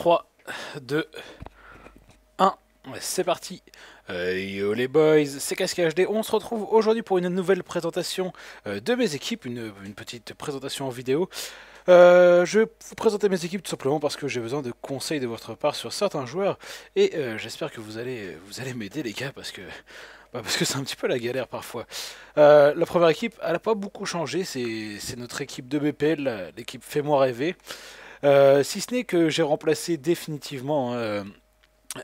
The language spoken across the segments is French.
3, 2, 1. C'est parti euh, Yo les boys, c'est HD. on se retrouve aujourd'hui pour une nouvelle présentation euh, de mes équipes, une, petite présentation en vidéo. Euh, je vais vous présenter mes équipes tout simplement parce que j'ai besoin de conseils de votre part sur certains joueurs et j'espère que vous allez, vous allez m'aider les gars parce que bah, parce que c'est un petit peu la galère parfois. la première équipe, elle n'a pas beaucoup changé, c'est notre équipe de BPL, l'équipe Fais-moi rêver. Euh, si ce n'est que j'ai remplacé définitivement euh,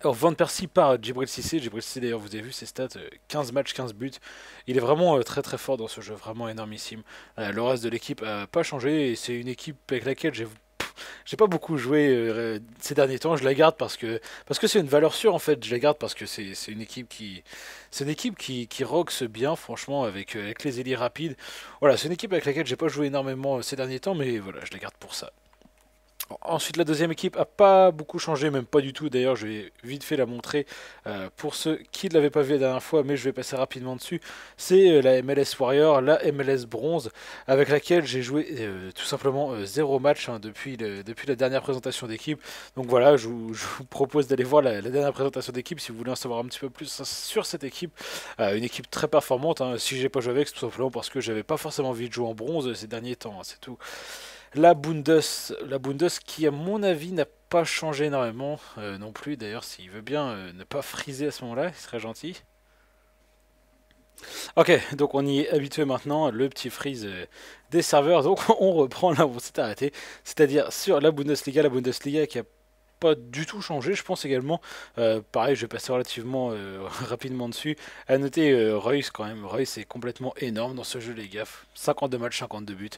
Van Percy par Djibril Cissé Djibril Cissé d'ailleurs, vous avez vu ses stats 15 euh, matchs, 15 buts. Il est vraiment très très fort dans ce jeu, vraiment énormissime. le reste de l'équipe n'a pas changé et c'est une équipe avec laquelle j'ai j'ai pas beaucoup joué ces derniers temps. Je la garde parce que parce que c'est une valeur sûre en fait. Je la garde parce que c'est une équipe qui c'est une équipe qui qui bien franchement avec avec les élites rapides. Voilà, c'est une équipe avec laquelle j'ai pas joué énormément ces derniers temps, mais voilà, je la garde pour ça. Ensuite, la deuxième équipe a pas beaucoup changé, même pas du tout. D'ailleurs, je vais vite fait la montrer euh, pour ceux qui ne l'avaient pas vu la dernière fois, mais je vais passer rapidement dessus. C'est euh, la MLS Warrior, la MLS Bronze, avec laquelle j'ai joué euh, tout simplement zéro match hein, depuis, la dernière présentation d'équipe. Donc voilà, je vous, propose d'aller voir la, dernière présentation d'équipe si vous voulez en savoir un petit peu plus sur cette équipe. une équipe très performante. Hein. Si j'ai pas joué avec, c'est tout simplement parce que j'avais pas forcément envie de jouer en bronze ces derniers temps. Hein, c'est tout. La Bundes, la Bundes qui à mon avis n'a pas changé énormément euh, non plus. D'ailleurs, s'il veut bien euh, ne pas friser à ce moment-là, il serait gentil. Ok, donc on y est habitué maintenant, le petit freeze euh, des serveurs, donc on reprend là où on s'est arrêté, c'est-à-dire sur la Bundesliga, la Bundesliga qui a pas du tout changé. Je pense également, euh, pareil, je vais passer relativement euh, rapidement dessus. À noter Reus Royce quand même. Royce est complètement énorme dans ce jeu, les gaffes 52 matchs, 52 buts.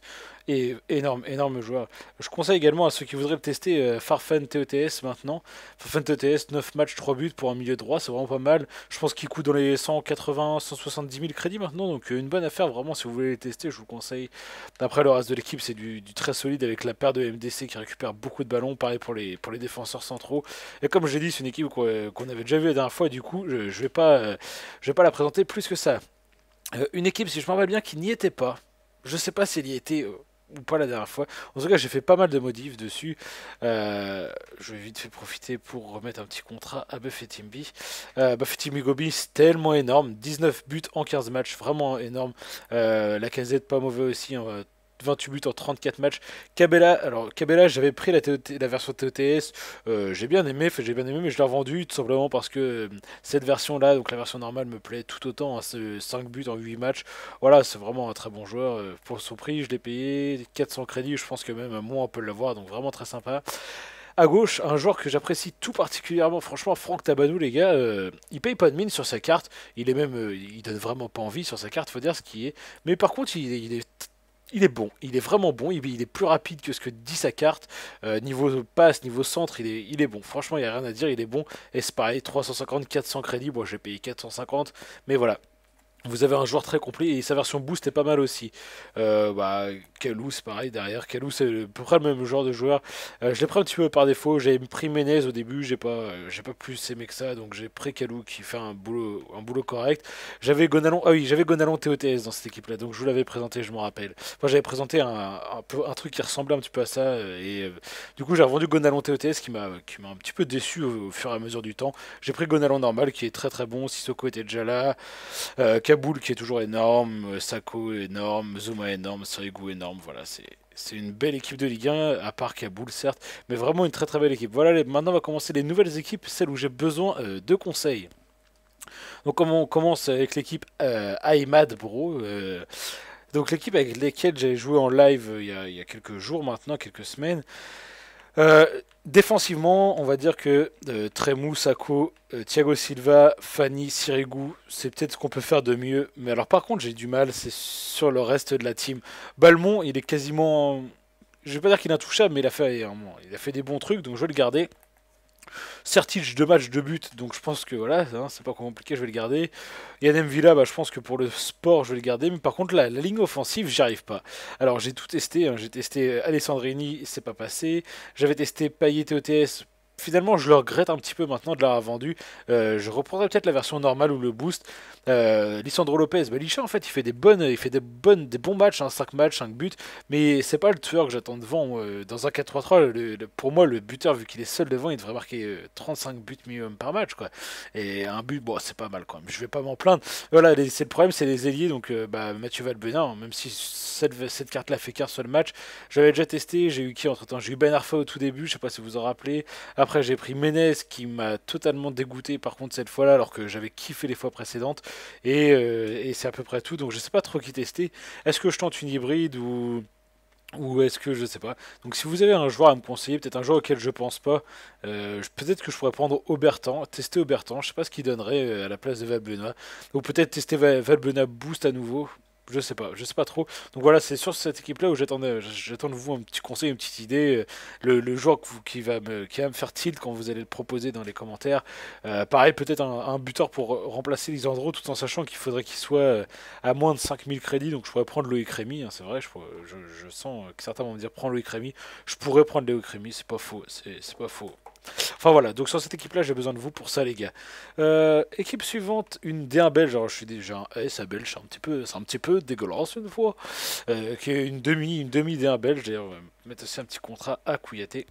Et énorme, énorme joueur. Je conseille également à ceux qui voudraient le tester euh, Farfan TOTS maintenant. Farfan TOTS, 9 matchs, 3 buts pour un milieu droit, c'est vraiment pas mal. Je pense qu'il coûte dans les 180, 170 000 crédits maintenant. Donc une bonne affaire, vraiment, si vous voulez les tester, je vous conseille. D'après le reste de l'équipe, c'est du, très solide avec la paire de MDC qui récupère beaucoup de ballons. Pareil pour les, pour les défenses défenseurs trop Et comme j'ai dit, c'est une équipe qu'on euh, avait déjà vu la dernière fois, du coup, je vais, pas, euh, je vais pas la présenter plus que ça. Euh, une équipe, si je me rappelle bien, qui n'y était pas. Je sais pas si y était ou pas la dernière fois. En tout cas, j'ai fait pas mal de modifs dessus. je vais vite fait profiter pour remettre un petit contrat à Buffet Timby. Euh, Buffet Timby Gobi, c'est tellement énorme. 19 buts en 15 matchs, vraiment énorme. Euh, la est pas mauvais aussi. Hein, 28 buts en 34 matchs. Cabella, alors Cabella, j'avais pris la, la, version TOTS, euh, j'ai bien aimé, j'ai bien aimé, mais je l'ai revendu tout simplement parce que euh, cette version-là, donc la version normale, me plaît tout autant. 5 hein, buts en 8 matchs, voilà, c'est vraiment un très bon joueur. Euh, pour son prix, je l'ai payé 400 crédits, je pense que même moi on peut l'avoir, donc vraiment très sympa à gauche, un joueur que j'apprécie tout particulièrement, franchement, Franck Tabanou, les gars, il paye pas de mine sur sa carte, il est même, il donne vraiment pas envie sur sa carte, faut dire ce qui est. Mais par contre, il, il est il est bon, il est vraiment bon, il, est plus rapide que ce que dit sa carte. Euh, niveau passe, niveau centre, il est, il est bon. Franchement, il n'y a rien à dire, il est bon. Et c'est pareil, 350, 400 crédits, moi j'ai payé 450, mais voilà. Vous avez un joueur très complet et sa version boost est pas mal aussi. Euh, bah, c'est pareil, derrière. Kalou c'est à peu près le même genre de joueur. Euh, je l'ai pris un petit peu par défaut. J'ai pris Menez au début. J'ai pas, euh, j'ai pas plus aimé que ça. Donc j'ai pris Kalou qui fait un boulot, un boulot correct. J'avais Gonalon, ah oui, j'avais Gonalon TOTS dans cette équipe-là. Donc je vous l'avais présenté, je m'en rappelle. Enfin, j'avais présenté un, truc qui ressemblait un petit peu à ça. Euh, et du coup, j'ai revendu Gonalon TOTS qui m'a, qui m'a un petit peu déçu au, fur et à mesure du temps. J'ai pris Gonalon normal qui est très très bon. Sissoko était déjà là. Kaboul qui est toujours énorme, euh, Sako énorme, Zuma énorme, Soigu énorme, voilà, c'est une belle équipe de Ligue 1, à part Kaboul certes, mais vraiment une très très belle équipe. Voilà, les, maintenant on va commencer les nouvelles équipes, celles où j'ai besoin euh, de conseils. Donc on commence avec l'équipe euh, Aymad Bro. donc l'équipe avec laquelle j'avais joué en live il y, a, quelques jours maintenant, quelques semaines. Euh, défensivement, on va dire que euh, Tremou, Sako, euh, Thiago Silva, Fanny, Sirigu, c'est peut-être ce qu'on peut faire de mieux. Mais alors par contre, j'ai du mal, c'est sur le reste de la team. Balmont, il est quasiment... Je vais pas dire qu'il est intouchable, mais il a fait, il a fait des bons trucs, donc je vais le garder. Certiche, de match de but donc je pense que voilà, hein, c'est pas compliqué, je vais le garder. Yannem Villa, bah, je pense que pour le sport, je vais le garder, mais par contre, la, ligne offensive, j'y arrive pas. Alors, j'ai tout testé, hein, j'ai testé Alessandrini, c'est pas passé, j'avais testé Payet OTS finalement, je le regrette un petit peu maintenant de l'avoir vendu. Euh, je reprendrai peut-être la version normale ou le boost. Euh, Lissandro Lopez, bah, en fait, il fait des bonnes, il fait des bonnes, des bons matchs, 5 hein, matchs, 5 buts, mais c'est pas le tueur que j'attends devant. Euh, dans un 4-3-3, pour moi, le buteur, vu qu'il est seul devant, il devrait marquer 35 buts minimum par match, quoi. Et un but, bon, c'est pas mal quand même. Je vais pas m'en plaindre. Voilà, c'est le problème, c'est les ailiers. Donc, bah, Mathieu Valbenin, hein, même si cette, cette carte-là fait qu'un seul match, j'avais déjà testé. J'ai eu qui entre temps J'ai eu Ben Arfa au tout début, je sais pas si vous en rappelez. Après, après, j'ai pris Menez qui m'a totalement dégoûté par contre cette fois-là, alors que j'avais kiffé les fois précédentes. Euh, et, c'est à peu près tout. Donc je sais pas trop qui tester. Est-ce que je tente une hybride ou. Ou est-ce que je sais pas. Donc si vous avez un joueur à me conseiller, peut-être un joueur auquel je pense pas, euh, peut-être que je pourrais prendre Aubertan tester Aubertan je sais pas ce qu'il donnerait euh, à la place de Valbuena. Ou peut-être tester Valbuena Boost à nouveau, je sais pas, je sais pas trop. Donc voilà, c'est sur cette équipe-là où j'attendais, j'attends de vous un petit conseil, une petite idée, le, joueur qui, va me, qui faire tilt quand vous allez le proposer dans les commentaires. Euh, pareil, peut-être un, buteur pour remplacer Lisandro, tout en sachant qu'il faudrait qu'il soit euh, à moins de 5000 crédits. Donc je pourrais prendre Loïc Rémy, hein, c'est vrai, je, sens que certains vont me dire prends Loïc Rémy. Je pourrais prendre Léo Rémy, c'est pas faux, c'est pas faux. Enfin voilà, donc sur cette équipe-là, j'ai besoin de vous pour ça, les gars. Euh, équipe suivante, une D1 belge. Alors je suis déjà un S belge, c'est un petit peu, c'est un petit peu dégueulasse une fois. Euh, qui est une demi, une demi D1 belge. D'ailleurs, on va mettre aussi un petit contrat à Kouyaté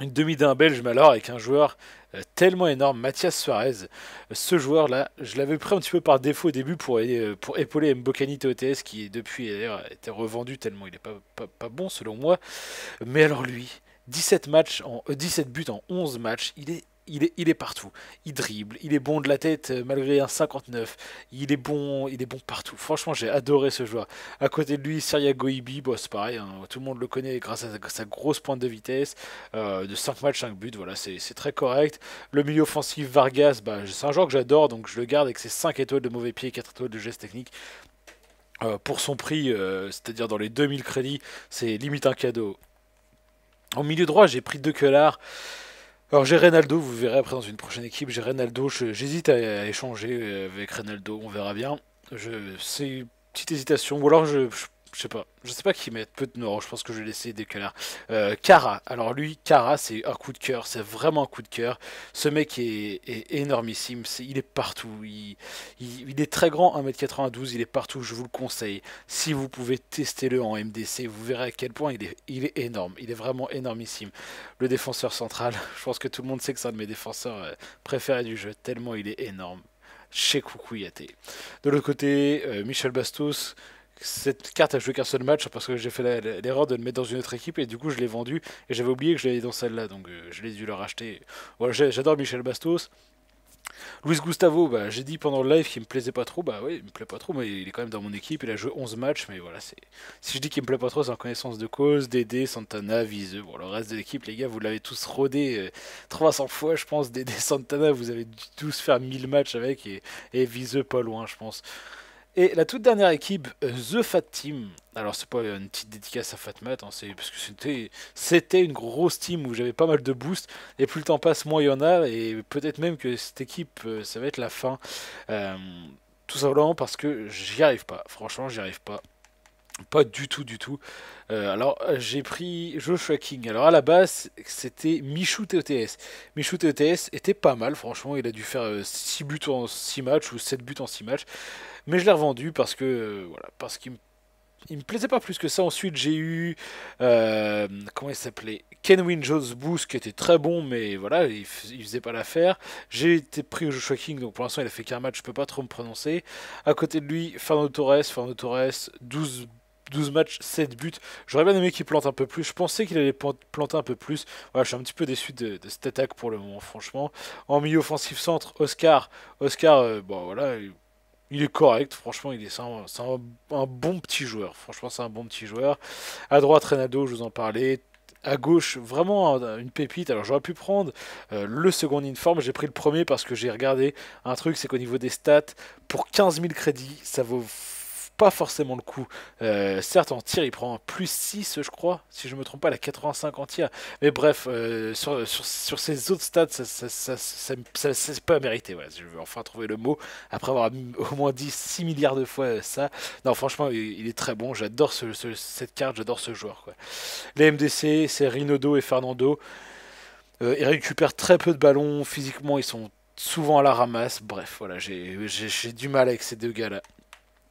une demi 1 belge, mais alors avec un joueur euh, tellement énorme, Mathias Suarez. Ce joueur-là, je l'avais pris un petit peu par défaut au début pour, pour épauler Mbokani TOTS, qui depuis d'ailleurs a été revendu tellement il n'est pas, pas, pas, bon selon moi. Mais alors lui, 17, matchs en, 17 euh, buts en 11 matchs. Il est il est, il est, partout. Il dribble, il est bon de la tête euh, malgré un 59. Il est bon, il est bon partout. Franchement, j'ai adoré ce joueur. À côté de lui, Syria Goibi, C'est pareil, hein. tout le monde le connaît grâce à sa, grosse pointe de vitesse euh, de 5 matchs, 5 buts. Voilà, c'est très correct. Le milieu offensif Vargas, bah, c'est un joueur que j'adore, donc je le garde avec ses 5 étoiles de mauvais pied, 4 étoiles de geste technique. pour son prix, c'est-à-dire dans les 2000 crédits, c'est limite un cadeau. En milieu droit, j'ai pris deux queulards. Alors j'ai Renaldo, vous verrez après dans une prochaine équipe, j'ai Renaldo, j'hésite à, échanger euh, avec Renaldo, on verra bien. C'est une petite hésitation, ou alors je je sais pas. Je sais pas qui met Peu de noirs. Je pense que je vais laisser des colères. Cara. Euh, Alors lui, Cara, c'est un coup de cœur. C'est vraiment un coup de cœur. Ce mec est, énormissime. il est partout. Il, est très grand, 1m92. Il est partout. Je vous le conseille. Si vous pouvez, tester le en MDC. Vous verrez à quel point il est, il est énorme. Il est vraiment énormissime. Le défenseur central. Je pense que tout le monde sait que c'est un de mes défenseurs euh, préférés du jeu. Tellement il est énorme. Chez Yaté. De l'autre côté, euh, Michel Bastos cette carte a joué qu'un seul match parce que j'ai fait l'erreur de le mettre dans une autre équipe et du coup je l'ai vendu et j'avais oublié que je l'avais dans celle-là donc euh, je l'ai dû la racheter. Voilà, j'adore Michel Bastos. Luis Gustavo, bah, j'ai dit pendant le live qu'il me plaisait pas trop, bah oui, il me plaît pas trop, mais il est quand même dans mon équipe, il a joué 11 matchs, mais voilà, si je dis qu'il me plaît pas trop, c'est en connaissance de cause, Dédé, Santana, Viseux, bon, le reste de l'équipe, les gars, vous l'avez tous rodé 300 euh, fois, je pense, Dédé, Santana, vous avez dû tous faire 1000 matchs avec, et, et Viseux pas loin, je pense. Et la toute dernière équipe, euh, The Fat Team. Alors c'est pas une petite dédicace à Fatmat, hein, c'est parce que c'était une grosse team où j'avais pas mal de boosts et plus le temps passe, moins il y en a et peut-être même que cette équipe, euh, ça va être la fin. Euh, tout simplement parce que j'y arrive pas. Franchement, j'y arrive pas. Pas du tout, du tout. Euh, alors, j'ai pris Joshua King. Alors, à la base, c'était Michou TOTS. Michou TOTS était pas mal, franchement. Il a dû faire 6 euh, buts en 6 matchs ou 7 buts en 6 matchs. Mais je l'ai revendu parce que, euh, voilà, parce qu'il me plaisait pas plus que ça. Ensuite, j'ai eu. comment il s'appelait Kenwin Jones Boost, qui était très bon, mais voilà, il, faisait pas l'affaire. J'ai été pris au Joshua King, donc pour l'instant, il a fait qu'un match, je peux pas trop me prononcer. À côté de lui, Fernando Torres. Fernando Torres, 12 12 matchs, 7 buts. J'aurais bien aimé qu'il plante un peu plus. Je pensais qu'il allait planter un peu plus. je suis un petit peu déçu de, cette attaque pour le moment, franchement. En milieu offensif centre, Oscar. Oscar, euh, bon voilà, il est correct, franchement, il est, c'est un, bon petit joueur. Franchement, c'est un bon petit joueur. À droite, Renado, je vous en parlais. À gauche, vraiment une pépite. Alors j'aurais pu prendre euh, le second informe. J'ai pris le premier parce que j'ai regardé un truc, c'est qu'au niveau des stats, pour 15 000 crédits, ça vaut pas forcément le coup. Euh, certes, en tir, il prend plus 6, je crois, si je me trompe pas, la 85 en tir. Mais bref, euh, sur, sur, ces autres stats, ça, ça, ça, c'est pas mérité. Voilà. Je veux enfin trouver le mot après avoir au moins dit 6 milliards de fois euh, ça. Non, franchement, il, est très bon. J'adore ce, cette carte, j'adore ce joueur. Quoi. Les MDC, c'est Rinodo et Fernando. ils récupèrent très peu de ballons. Physiquement, ils sont souvent à la ramasse. Bref, voilà, j'ai du mal avec ces deux gars-là.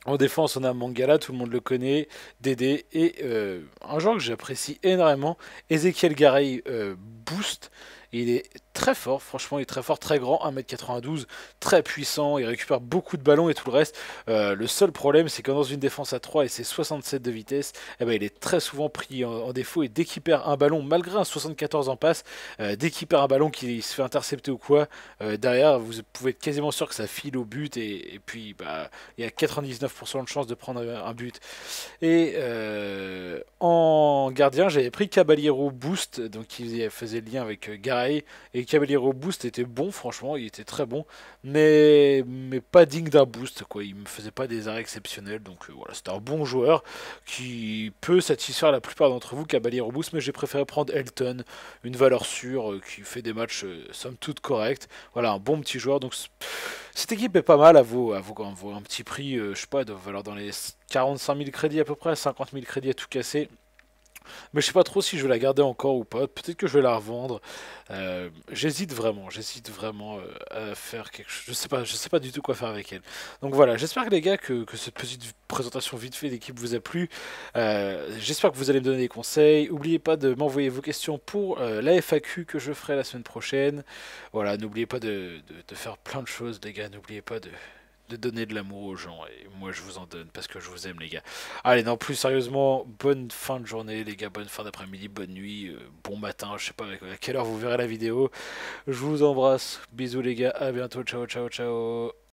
En défense, on a Mangala, tout le monde le connaît, Dédé, et euh, un joueur que j'apprécie énormément, Ezekiel Garay euh, Boost, il est très fort, franchement, il est très fort, très grand, 1m92, très puissant, il récupère beaucoup de ballons et tout le reste. Euh, le seul problème, c'est que dans une défense à 3 et ses 67 de vitesse, eh ben, il est très souvent pris en, défaut. Et dès qu'il perd un ballon, malgré un 74 en passe, euh, dès qu'il perd un ballon, qui se fait intercepter ou quoi, euh, derrière, vous pouvez être quasiment sûr que ça file au but. Et, puis, bah, il y a 99% de chance de prendre un but. Et en gardien, j'avais pris Caballero Boost, donc il faisait le lien avec Gare et Et Caballero Boost était bon, franchement, il était très bon, mais, mais pas digne d'un boost, quoi. Il me faisait pas des arrêts exceptionnels, donc euh, voilà, c'est un bon joueur qui peut satisfaire la plupart d'entre vous, Caballero Boost, mais j'ai préféré prendre Elton, une valeur sûre, euh, qui fait des matchs euh, somme toute corrects. Voilà, un bon petit joueur, donc cette équipe est pas mal, à vous à vous un petit prix, je sais pas, de valeur dans les 45 000 crédits à peu près, 50 000 crédits à tout casser. Mais je sais pas trop si je vais la garder encore ou pas. Peut-être que je vais la revendre. Euh, j'hésite vraiment, j'hésite vraiment euh, à faire quelque chose. Je sais pas, je sais pas du tout quoi faire avec elle. Donc voilà, j'espère que les gars que, cette petite présentation vite fait d'équipe vous a plu. Euh, j'espère que vous allez me donner des conseils. N'oubliez pas de m'envoyer vos questions pour la FAQ que je ferai la semaine prochaine. Voilà, n'oubliez pas de, de faire plein de choses, les gars. N'oubliez pas de de donner de l'amour aux gens. Et moi, je vous en donne parce que je vous aime, les gars. Allez, non, plus sérieusement, bonne fin de journée, les gars. Bonne fin d'après-midi, bonne nuit, euh, bon matin. Je sais pas à quelle heure vous verrez la vidéo. Je vous embrasse. Bisous, les gars. À bientôt. Ciao, ciao, ciao.